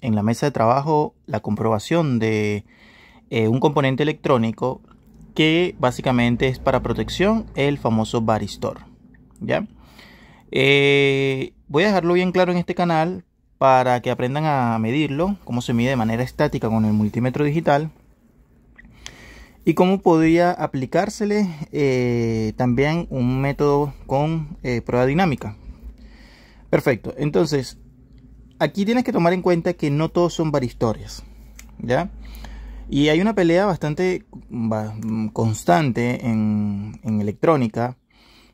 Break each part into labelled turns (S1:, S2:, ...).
S1: en la mesa de trabajo la comprobación de eh, un componente electrónico que básicamente es para protección, el famoso Baristor. ¿ya? Eh, voy a dejarlo bien claro en este canal para que aprendan a medirlo, cómo se mide de manera estática con el multímetro digital y cómo podría aplicársele eh, también un método con prueba dinámica. Perfecto, entonces aquí tienes que tomar en cuenta que no todos son baristorias, ¿ya? Y hay una pelea bastante constante en, electrónica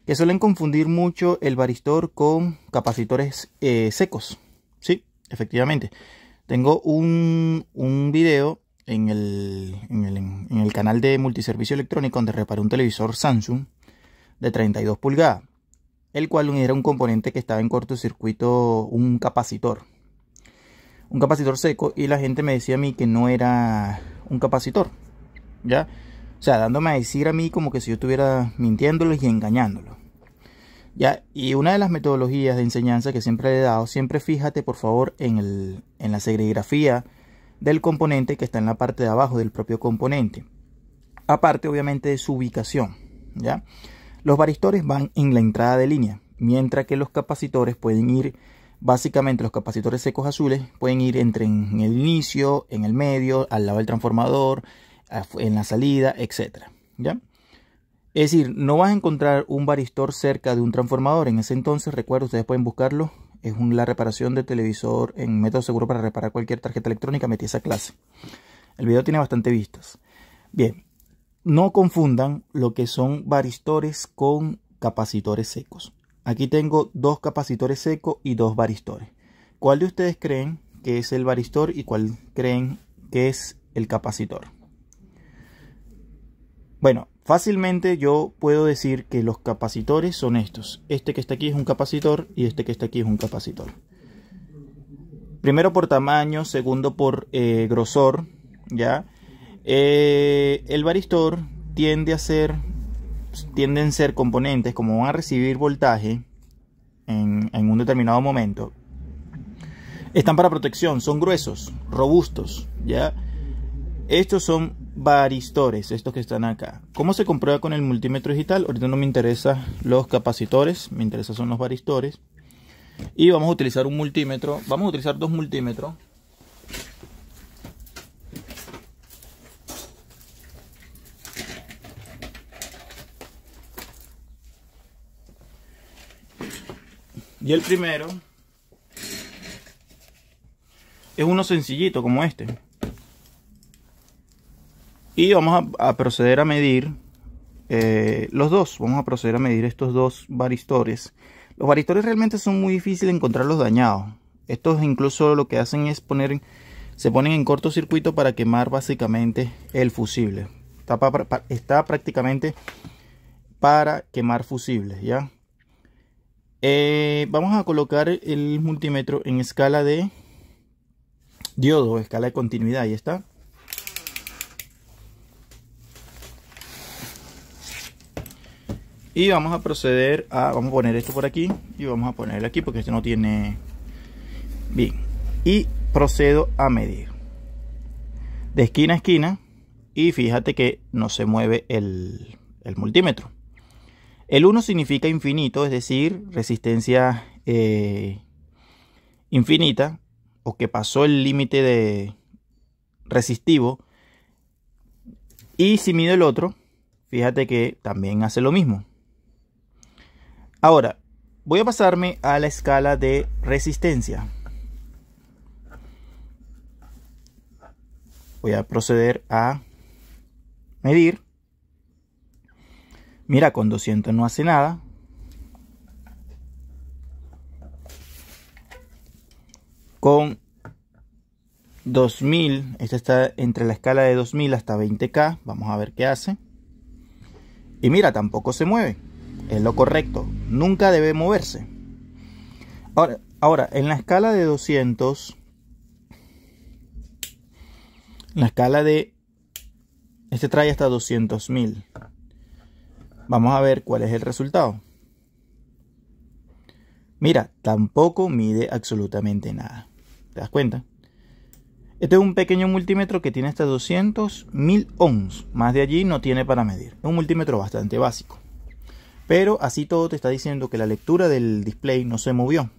S1: que suelen confundir mucho el baristor con capacitores eh, secos. Sí, efectivamente. Tengo un, video en el, en el, canal de multiservicio electrónico donde reparé un televisor Samsung de 32 pulgadas, el cual era un componente que estaba en cortocircuito, un capacitor, un capacitor seco y la gente me decía a mí que no era un capacitor, ¿ya? O sea, dándome a decir a mí como que si yo estuviera mintiéndolos y engañándolo. ¿Ya? Y una de las metodologías de enseñanza que siempre he dado, siempre fíjate por favor en, la serigrafía del componente que está en la parte de abajo del propio componente. Aparte obviamente de su ubicación. ¿ya? Los varistores van en la entrada de línea, mientras que los capacitores pueden ir Básicamente los capacitores secos azules pueden ir entre en el inicio, en el medio, al lado del transformador, en la salida, etc. ¿Ya? Es decir, no vas a encontrar un varistor cerca de un transformador. En ese entonces, recuerdo ustedes pueden buscarlo. Es la reparación de televisor en método seguro para reparar cualquier tarjeta electrónica. Metí esa clase. El video tiene bastante vistas. Bien, no confundan lo que son varistores con capacitores secos. Aquí tengo dos capacitores secos y dos varistores. ¿Cuál de ustedes creen que es el varistor y cuál creen que es el capacitor? Bueno, fácilmente yo puedo decir que los capacitores son estos. Este que está aquí es un capacitor y este que está aquí es un capacitor. Primero por tamaño, segundo por eh, grosor, ¿ya? Eh, el varistor tiende a ser tienden a ser componentes, como van a recibir voltaje en, un determinado momento, están para protección, son gruesos, robustos, ¿ya? Estos son varistores, estos que están acá. ¿Cómo se comprueba con el multímetro digital? Ahorita no me interesan los capacitores, me interesan son los varistores. Y vamos a utilizar un multímetro, vamos a utilizar dos multímetros Y el primero es uno sencillito como este. Y vamos a, proceder a medir eh, los dos. Vamos a proceder a medir estos dos varistores. Los varistores realmente son muy difíciles de encontrarlos dañados. Estos incluso lo que hacen es poner, se ponen en cortocircuito para quemar básicamente el fusible. está prácticamente para quemar fusibles, ¿ya? Eh, vamos a colocar el multímetro en escala de diodo, escala de continuidad, ahí está. Y vamos a proceder a, vamos a poner esto por aquí y vamos a ponerlo aquí porque esto no tiene... Bien, y procedo a medir. De esquina a esquina y fíjate que no se mueve el multímetro. El 1 significa infinito, es decir, resistencia eh, infinita o que pasó el límite de resistivo. Y si mido el otro, fíjate que también hace lo mismo. Ahora, voy a pasarme a la escala de resistencia. Voy a proceder a medir. Mira, con 200 no hace nada. Con 2000, esta está entre la escala de 2000 hasta 20k, vamos a ver qué hace. Y mira, tampoco se mueve. Es lo correcto, nunca debe moverse. Ahora, ahora en la escala de 200 la escala de este trae hasta 200.000 Vamos a ver cuál es el resultado. Mira, tampoco mide absolutamente nada. ¿Te das cuenta? Este es un pequeño multímetro que tiene hasta 200 mil ohms. Más de allí no tiene para medir. Es un multímetro bastante básico. Pero así todo te está diciendo que la lectura del display no se movió.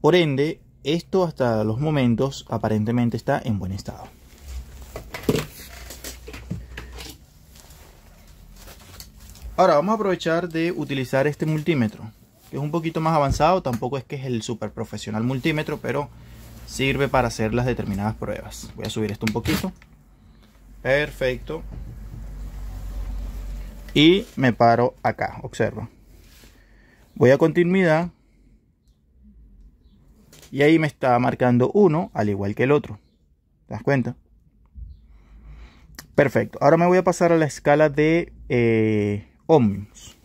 S1: Por ende, esto hasta los momentos aparentemente está en buen estado. Ahora vamos a aprovechar de utilizar este multímetro, que es un poquito más avanzado, tampoco es que es el super profesional multímetro, pero sirve para hacer las determinadas pruebas. Voy a subir esto un poquito. Perfecto. Y me paro acá, observa. Voy a continuidad. Y ahí me está marcando uno, al igual que el otro. ¿Te das cuenta? Perfecto. Ahora me voy a pasar a la escala de eh, ohmios.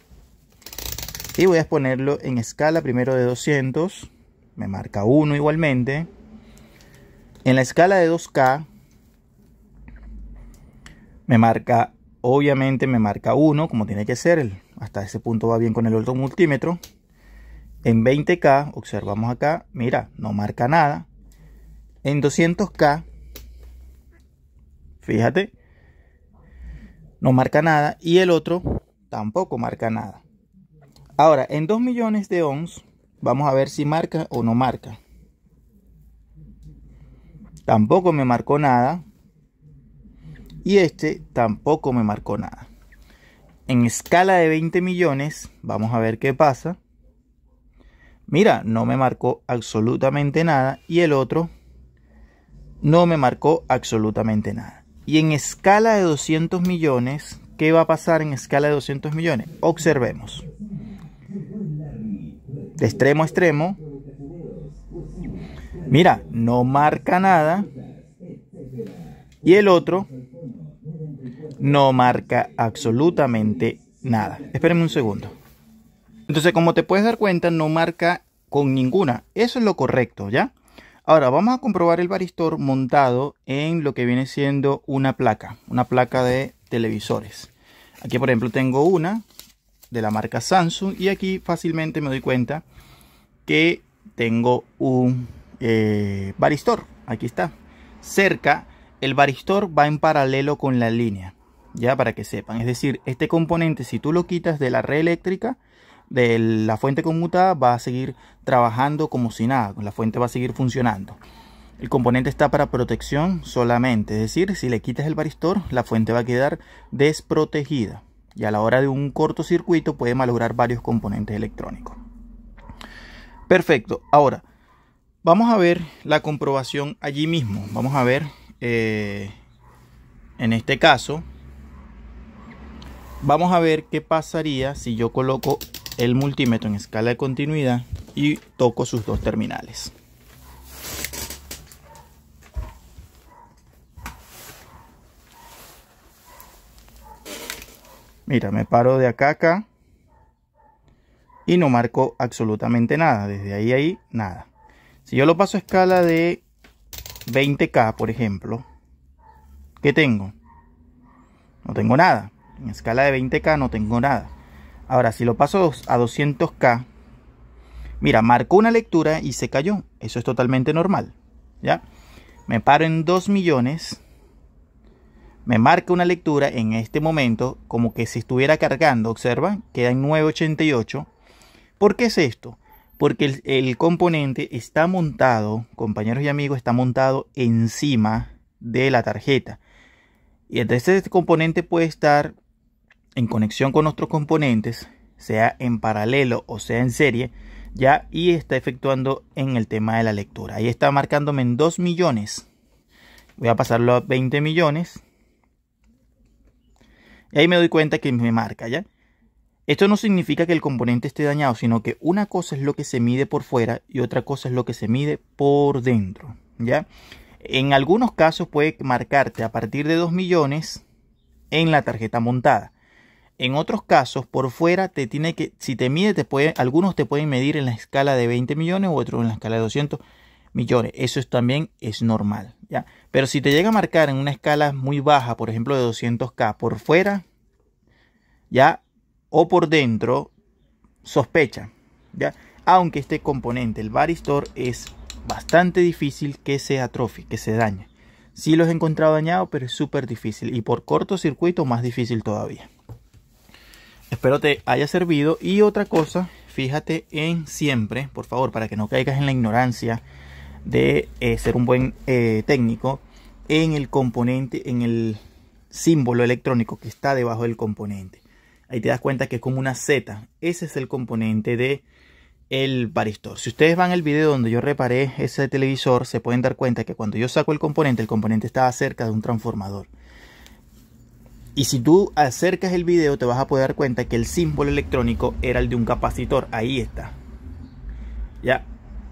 S1: Y voy a ponerlo en escala primero de 200. Me marca 1 igualmente. En la escala de 2K me marca, obviamente me marca 1 como tiene que ser. Hasta ese punto va bien con el otro multímetro. En 20K, observamos acá, mira, no marca nada. En 200K, fíjate, no marca nada. Y el otro tampoco marca nada. Ahora, en 2 millones de ohms, vamos a ver si marca o no marca. Tampoco me marcó nada. Y este tampoco me marcó nada. En escala de 20 millones, vamos a ver qué pasa. Mira, no me marcó absolutamente nada. Y el otro no me marcó absolutamente nada. Y en escala de 200 millones, ¿Qué va a pasar en escala de 200 millones? Observemos. De extremo a extremo. Mira, no marca nada. Y el otro no marca absolutamente nada. Espérenme un segundo. Entonces, como te puedes dar cuenta, no marca con ninguna. Eso es lo correcto, ¿ya? Ahora, vamos a comprobar el baristor montado en lo que viene siendo una placa. Una placa de televisores. Aquí por ejemplo tengo una de la marca Samsung y aquí fácilmente me doy cuenta que tengo un eh, baristor. Aquí está. Cerca, el baristor va en paralelo con la línea. Ya para que sepan. Es decir, este componente si tú lo quitas de la red eléctrica, de la fuente conmutada, va a seguir trabajando como si nada. La fuente va a seguir funcionando. El componente está para protección solamente, es decir, si le quitas el varistor, la fuente va a quedar desprotegida y a la hora de un cortocircuito puede malograr varios componentes electrónicos. Perfecto, ahora vamos a ver la comprobación allí mismo. Vamos a ver, eh, en este caso, vamos a ver qué pasaría si yo coloco el multímetro en escala de continuidad y toco sus dos terminales. Mira, me paro de acá a acá y no marco absolutamente nada. Desde ahí a ahí, nada. Si yo lo paso a escala de 20K, por ejemplo, ¿qué tengo? No tengo nada. En escala de 20K no tengo nada. Ahora, si lo paso a 200K, mira, marcó una lectura y se cayó. Eso es totalmente normal. ¿Ya? Me paro en 2 millones me marca una lectura en este momento como que si estuviera cargando, Observa, queda en 988. ¿Por qué es esto? Porque el, el, componente está montado, compañeros y amigos, está montado encima de la tarjeta. Y entonces este componente puede estar en conexión con otros componentes, sea en paralelo o sea en serie, ya y está efectuando en el tema de la lectura. Ahí está marcándome en 2 millones. Voy a pasarlo a 20 millones. Y ahí me doy cuenta que me marca, ¿ya? Esto no significa que el componente esté dañado, sino que una cosa es lo que se mide por fuera y otra cosa es lo que se mide por dentro, ¿ya? En algunos casos puede marcarte a partir de 2 millones en la tarjeta montada. En otros casos, por fuera te tiene que, si te mide, te algunos te pueden medir en la escala de 20 millones, u otros en la escala de 200 millones. Eso también es normal. ¿ya? Pero si te llega a marcar en una escala muy baja, por ejemplo de 200K por fuera, ya, o por dentro, sospecha. ¿ya? Aunque este componente, el baristor, es bastante difícil que se atrofie, que se dañe. Si lo he encontrado dañado pero es súper difícil. Y por cortocircuito, más difícil todavía. Espero te haya servido. Y otra cosa, fíjate en siempre, por favor, para que no caigas en la ignorancia de eh, ser un buen eh, técnico en el componente, en el símbolo electrónico que está debajo del componente. Ahí te das cuenta que es como una Z. Ese es el componente de el Si ustedes van el video donde yo reparé ese televisor, se pueden dar cuenta que cuando yo saco el componente, el componente estaba cerca de un transformador. Y si tú acercas el video, te vas a poder dar cuenta que el símbolo electrónico era el de un capacitor. Ahí está. Ya,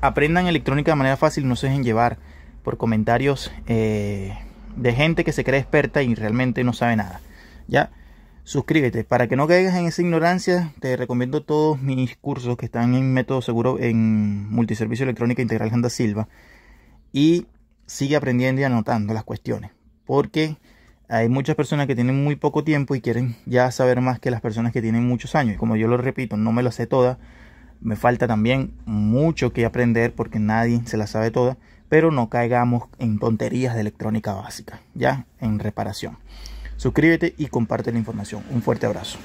S1: Aprendan electrónica de manera fácil, no se dejen llevar por comentarios eh, de gente que se cree experta y realmente no sabe nada. ¿Ya? Suscríbete. Para que no caigas en esa ignorancia, te recomiendo todos mis cursos que están en Método Seguro en Multiservicio Electrónica Integral Janda Silva. Y sigue aprendiendo y anotando las cuestiones. Porque hay muchas personas que tienen muy poco tiempo y quieren ya saber más que las personas que tienen muchos años. Y como yo lo repito, no me lo sé toda. Me falta también mucho que aprender porque nadie se la sabe toda, pero no caigamos en tonterías de electrónica básica, ya en reparación. Suscríbete y comparte la información. Un fuerte abrazo.